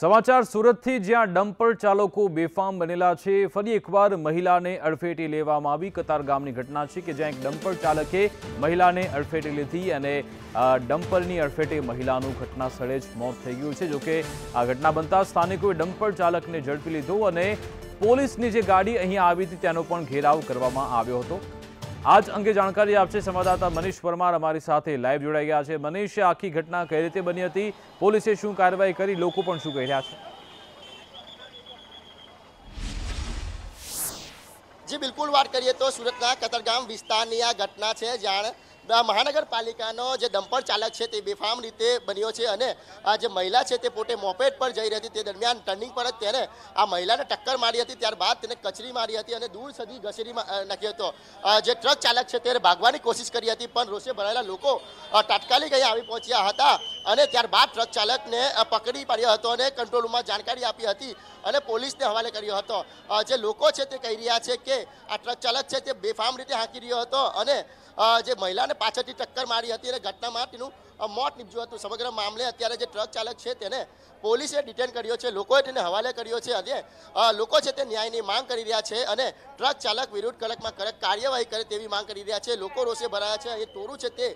સમાચાર સુરતથી જ્યાં ડમ્પર ચાલકો બેફામ બનેલા છે ફરી એકવાર મહિલાને અડફેટી લેવામાં આવી કતાર ગામની ઘટના છે કે જ્યાં એક ડમ્પર ચાલકે મહિલાને અડફેટી લીધી અને ડમ્પરની અડફેટે મહિલાનું ઘટના સ્થળે જ મોત થઈ ગયું છે જોકે આ ઘટના બનતા સ્થાનિકોએ ડમ્પર ચાલકને ઝડપી લીધો અને પોલીસની જે ગાડી અહીં આવી હતી તેનો પણ ઘેરાવ કરવામાં આવ્યો હતો આજ અંગે જાણકારી આપશે સંવાદદાતા મનીષ પરમાર અમારી સાથે લાઈવ જોડાઈ ગયા છે મનીષ આખી ઘટના કઈ રીતે બની હતી પોલીસે શું કાર્યવાહી કરી લોકો પણ શું કહી રહ્યા છે જી બિલકુલ વાત કરીએ તો સુરતના કતરગામ વિસ્તારની આ ઘટના છે જાણ મહાનગરપાલિકાનો જે ડમ્પર ચાલક છે તે બેફામ રીતે બન્યો છે અને આ જે મહિલા છે તે પોતે મોપેટ પર જઈ રહી હતી તે દરમિયાન ટર્નિંગ પર જ તેને આ મહિલાને ટક્કર મારી હતી ત્યારબાદ તેને કચરી મારી હતી અને દૂર સુધી ઘસેરી નાખ્યો હતો જે ટ્રક ચાલક છે તેને ભાગવાની કોશિશ કરી હતી પણ રોષે ભરાયેલા લોકો તાત્કાલિક અહીંયા આવી પહોંચ્યા હતા અને ત્યારબાદ ટ્રક ચાલકને પકડી પાડ્યો હતો અને કંટ્રોલ રૂમમાં જાણકારી આપી હતી અને પોલીસને હવાલે કર્યો હતો જે લોકો છે તે કહી રહ્યા છે કે આ ટ્રક ચાલક છે તે બેફામ રીતે હાંકી રહ્યો હતો અને જે મહિલાને પાછળથી ટક્કર મારી હતી અને ઘટના માટેનું મોત નીપજ્યું હતું સમગ્ર મામલે અત્યારે જે ટ્રક ચાલક છે તેને પોલીસે ડિટેન કર્યો છે લોકોએ તેને હવાલે કર્યો છે અને લોકો છે તે ન્યાયની માંગ કરી રહ્યા છે અને ટ્રક ચાલક વિરુદ્ધ કડકમાં કડક કાર્યવાહી કરે તેવી માંગ કરી રહ્યા છે લોકો રોષે ભરાયા છે એ તોરું છે તે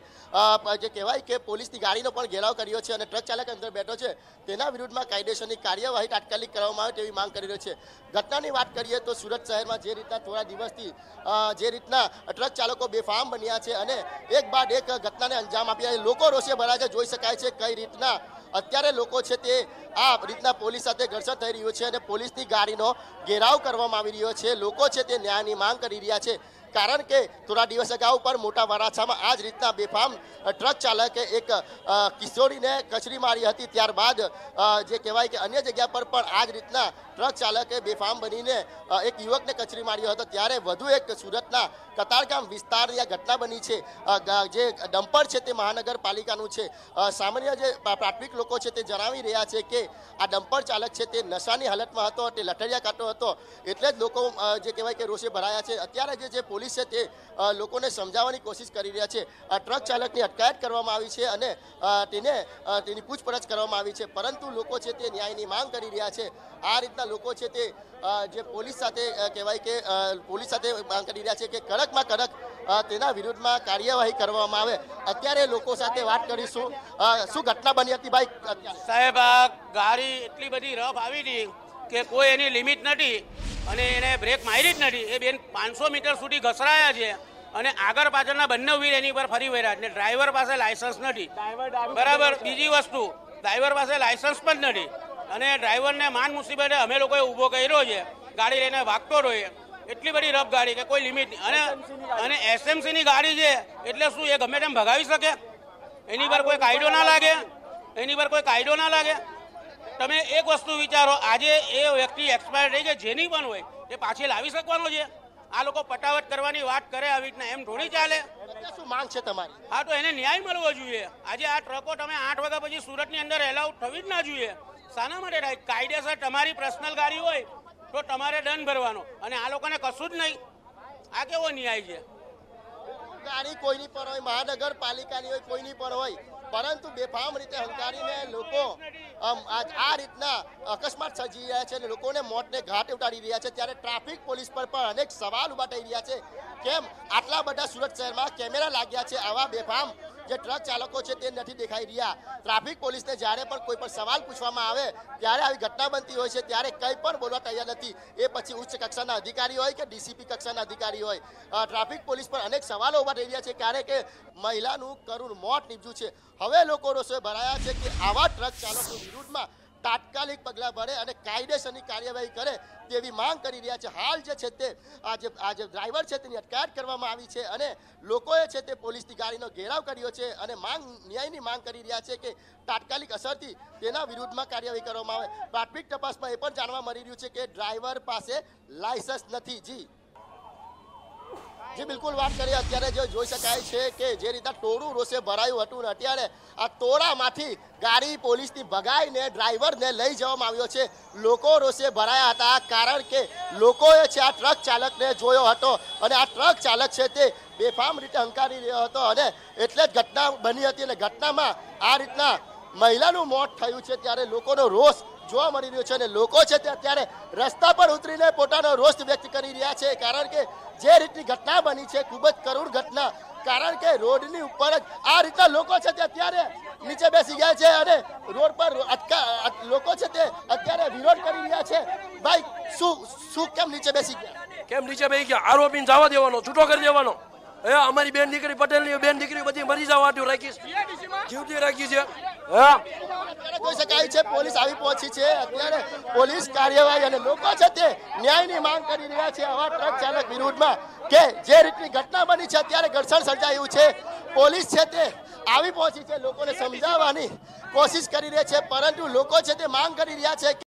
જે કહેવાય કે પોલીસની ગાડીનો પણ ઘેરાવ કર્યો છે અને ટ્રક ચાલક અંદર બેઠો છે તેના વિરુદ્ધમાં કાયદેસરની કાર્યવાહી તાત્કાલિક કરવામાં આવે તેવી માંગ કરી રહ્યો છે ઘટનાની વાત કરીએ તો સુરત શહેરમાં જે રીતના થોડા દિવસથી જે રીતના ટ્રક ચાલકો બેફામ બન્યા છે અને એક બાદ એક ઘટનાને અંજામ આપ્યા લોકો રોષે છે ભરાય જોઈ શકાય છે કઈ રીતના અત્યારે લોકો છે તે આ રીતના પોલીસ સાથે ઘર્ષણ થઈ રહ્યું છે અને પોલીસની ગાડીનો ઘેરાવ કરવામાં આવી રહ્યો છે લોકો છે તે ન્યાયની માંગ કરી રહ્યા છે કારણ કે થોડા દિવસ અગાઉ પણ મોટા વરાછામાં આ જ રીતના બેફામ ટ્રક ચાલકે એક કિશોરીને કચરી મારી હતી ત્યારબાદ જે કહેવાય કે અન્ય જગ્યા પર પણ આ જ રીતના ટ્રક ચાલકે બેફામ બનીને એક યુવકને કચરી માર્યો હતો ત્યારે વધુ એક સુરતના કતારગામ વિસ્તારની આ ઘટના બની છે જે ડમ્પર છે તે મહાનગરપાલિકાનું છે સામાન્ય જે પ્રાથમિક લોકો છે તે જણાવી રહ્યા છે કે આ ડમ્પર ચાલક છે તે નશાની હાલતમાં હતો તે લઠડિયા કાઢતો હતો એટલે જ લોકો જે કહેવાય કે રોષે ભરાયા છે અત્યારે જે જે પોલીસ છે તે લોકોને સમજાવવાની કોશિશ કરી રહ્યા છે ટ્રક ચાલકની અટકાયત કરવામાં આવી છે અને તેને તેની પૂછપરછ કરવામાં આવી છે પરંતુ લોકો છે તે ન્યાયની માંગ કરી રહ્યા છે આ રીતના લોકો છે તે જે પોલીસ સાથે કહેવાય કે પોલીસ સાથે માંગ કરી રહ્યા છે કે કડકમાં કડક તેના વિરુદ્ધમાં કાર્યવાહી કરવામાં આવે અત્યારે લોકો સાથે વાત કરીશું શું ઘટના બની હતી ભાઈ સાહેબ ગાડી એટલી બધી રફ આવી હતી કે કોઈ એની લિમિટ નથી અને એને બ્રેક મારી જ નથી એ બેન પાંચસો મીટર સુધી ઘસરાયા છે અને આગળ પાછળના બંને વ્હીલ એની પર ફરી વર્યા એટલે ડ્રાઈવર પાસે લાયસન્સ નથી બરાબર બીજી વસ્તુ ડ્રાઈવર પાસે લાયસન્સ પણ નથી અને ડ્રાઈવરને માન મુસીબત છે અમે લોકોએ ઊભો કરી રહ્યો છે ગાડી લઈને ભાગતો રહ્યો એટલી બડી રફ ગાડી કે કોઈ લિમિટ અને અને એસએમસી ની ગાડી છે એટલે શું એ ગમે તેમ ભગાવી શકે એની પર કોઈ કાયદો ના લાગે એની પર કોઈ કાયદો ના લાગે તમે એક વસ્તુ વિચારો આજે એ વ્યક્તિ એક્સપાયર થઈ ગઈ જેની પણ હોય એ પાછે લાવી શકવાનો છે આ લોકો પટાવટ કરવાની વાત કરે આવીને એમ ઢોળી ચાલે શું માંગ છે તમારી આ તો એને ન્યાય મળવો જોઈએ આજે આ ટ્રકો તમે 8 વાગ્યા પછી સુરત ની અંદર એલાઉ થવી જ ના જોઈએ શાના માટે થાય કાયદેસર તમારી પર્સનલ ગાડી હોય તો તમારે દંડ ભરવાનો અને આ લોકોને કશું જ નહીં આ કેવો ન્યાય છે ગાડી કોઈની પર હોય મહાનગર પાલિકાની હોય કોઈની પર હોય પરંતુ બેફામ રીતે હંકારીને લોકો આ રીતના અકસ્માત સર્જી રહ્યા છે અને લોકોને મોટને ઘાટ ઉતારી રહ્યા છે ત્યારે ટ્રાફિક પોલીસ પર પણ અનેક સવાલ ઊભા થઈ રહ્યા છે કેમ આટલા બધા સુરત શહેરમાં કેમેરા લાગ્યા છે આવા બેફામ જે ટ્રક ચાલકો છે તે નથી દેખાઈ રહ્યા ટ્રાફિક પોલીસને જ્યારે પણ કોઈ પણ સવાલ પૂછવામાં આવે ત્યારે આવી ઘટના બનતી હોય છે ત્યારે કંઈ પણ બોલવા તૈયાર નથી એ પછી ઉચ્ચ કક્ષાના અધિકારી હોય કે ડીસીપી કક્ષાના અધિકારી હોય ટ્રાફિક પોલીસ પર અનેક સવાલો ઉભા થઈ રહ્યા છે ક્યારે કે મહિલાનું કરુણ મોત નીપજ્યું છે હવે લોકો રોષે ભરાયા છે કે આવા ટ્રક ચાલકો વિરુદ્ધમાં તાત્કાલિક પગલાં ભરે અને કાયદેસરની કાર્યવાહી કરે તેવી માંગ કરી રહ્યા છે હાલ જે છે તે આજે આજે ડ્રાઈવર છે તેની અટકાયત કરવામાં આવી છે અને લોકોએ છે તે પોલીસની ગાડીનો ઘેરાવ કર્યો છે અને માંગ ન્યાયની માંગ કરી રહ્યા છે કે તાત્કાલિક અસરથી તેના વિરુદ્ધમાં કાર્યવાહી કરવામાં આવે પ્રાથમિક તપાસમાં એ પણ જાણવા મળી રહ્યું છે કે ડ્રાઈવર પાસે લાયસન્સ નથી જી જે બિલકુલ વાત કરી અત્યારે જે જોઈ શકાય છે કે જે રીતના ટોળું રોષે ભરાયું હતું ને અત્યારે આ ટોળામાંથી ગાડી પોલીસથી ભગાઈને ડ્રાઈવરને લઈ જવામાં આવ્યો છે લોકો રોષે ભરાયા હતા કારણ કે લોકોએ છે આ ટ્રક ચાલકને જોયો હતો અને આ ટ્રક ચાલક છે તે બેફામ રીતે હંકારી રહ્યો હતો અને એટલે જ ઘટના બની હતી અને ઘટનામાં આ રીતના મહિલાનું મોત થયું છે ત્યારે લોકોનો રોષ જોવા મળી રહ્યો છે અને લોકો છે તે અત્યારે રસ્તા પર ઉતરીને પોતાનો રોષ વ્યક્ત કરી રહ્યા છે કારણ કે જે રીતની ઘટના બની છે ખૂબ જ કરુણ ઘટના કારણ કે રોડ ની ઉપર જ આ રીતના લોકો છે તે અત્યારે નીચે બેસી ગયા છે અને રોડ પર લોકો છે તે અત્યારે વિરોધ કરી રહ્યા છે ભાઈ શું શું કેમ નીચે બેસી ગયા કેમ નીચે બેસી ગયા આરોપીને જવા દેવાનો છૂટો કરી દેવાનો હે અમારી બેન દીકરી પટેલની બેન દીકરી બધી મરી જવા રાખી જીવતી રાખી છે પોલીસ આવી પહોંચી છે અત્યારે પોલીસ કાર્યવાહી અને લોકો છે તે ન્યાયની માંગ કરી રહ્યા છે આવા ટ્રક કે જે રીતની ઘટના બની છે અત્યારે ઘર્ષણ સર્જાયું છે પોલીસ છે તે આવી પહોંચી છે લોકોને સમજાવવાની કોશિશ કરી રહ્યા છે પરંતુ લોકો છે તે માંગ કરી રહ્યા છે